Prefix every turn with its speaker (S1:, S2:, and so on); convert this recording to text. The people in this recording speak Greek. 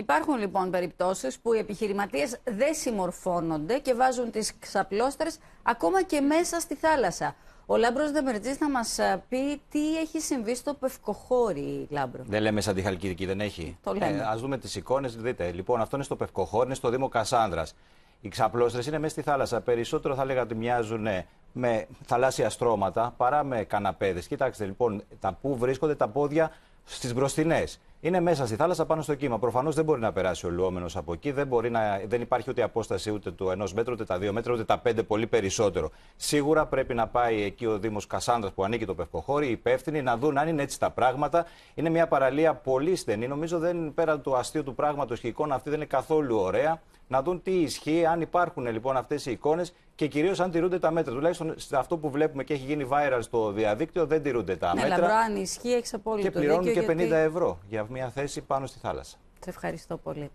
S1: Υπάρχουν λοιπόν περιπτώσεις που οι επιχειρηματίες δεν συμμορφώνονται και βάζουν τις ξαπλώστρες ακόμα και μέσα στη θάλασσα. Ο Λάμπρος Δεμερτζής θα μας ε, πει τι έχει συμβεί στο Πευκοχώρι, Λάμπρο.
S2: Δεν λέμε σαν τη Χαλκιδική, δεν έχει. Το ε, λέμε. Ας δούμε τις εικόνες. Δείτε, λοιπόν, αυτό είναι στο Πευκοχώρι, είναι στο Δήμο Κασάνδρας. Οι ξαπλώστρες είναι μέσα στη θάλασσα. Περισσότερο θα λέγατε μοιάζουν ε, με θαλάσσια στρώματα παρά με καναπέδες. Κοιτάξτε λοιπόν τα που βρίσκονται τα πόδια στις μπροστινές. Είναι μέσα στη θάλασσα πάνω στο κύμα. Προφανώς δεν μπορεί να περάσει ο λουόμενος από εκεί. Δεν, μπορεί να, δεν υπάρχει ούτε απόσταση ούτε του ενός μέτρου, ούτε τα δύο μέτρα, ούτε τα πέντε, πολύ περισσότερο. Σίγουρα πρέπει να πάει εκεί ο Δήμος Κασάνδρας που ανήκει το Πευκοχώρι, οι υπεύθυνοι, να δουν αν είναι έτσι τα πράγματα. Είναι μια παραλία πολύ στενή. Νομίζω δεν πέρα του αστείου του πράγματος και η εικόνα αυτή δεν είναι καθόλου ωραία. Να δουν τι ισχύει, αν υπάρχουν λοιπόν αυτές οι εικόνες και κυρίως αν τηρούνται τα μέτρα. Τουλάχιστον σε αυτό που βλέπουμε και έχει γίνει viral στο διαδίκτυο, δεν τηρούνται τα ναι, μέτρα. Ναι, αν ισχύει, έχεις απόλυτο Και πληρώνουν και 50 γιατί... ευρώ για μια θέση πάνω στη θάλασσα.
S1: Σε ευχαριστώ πολύ.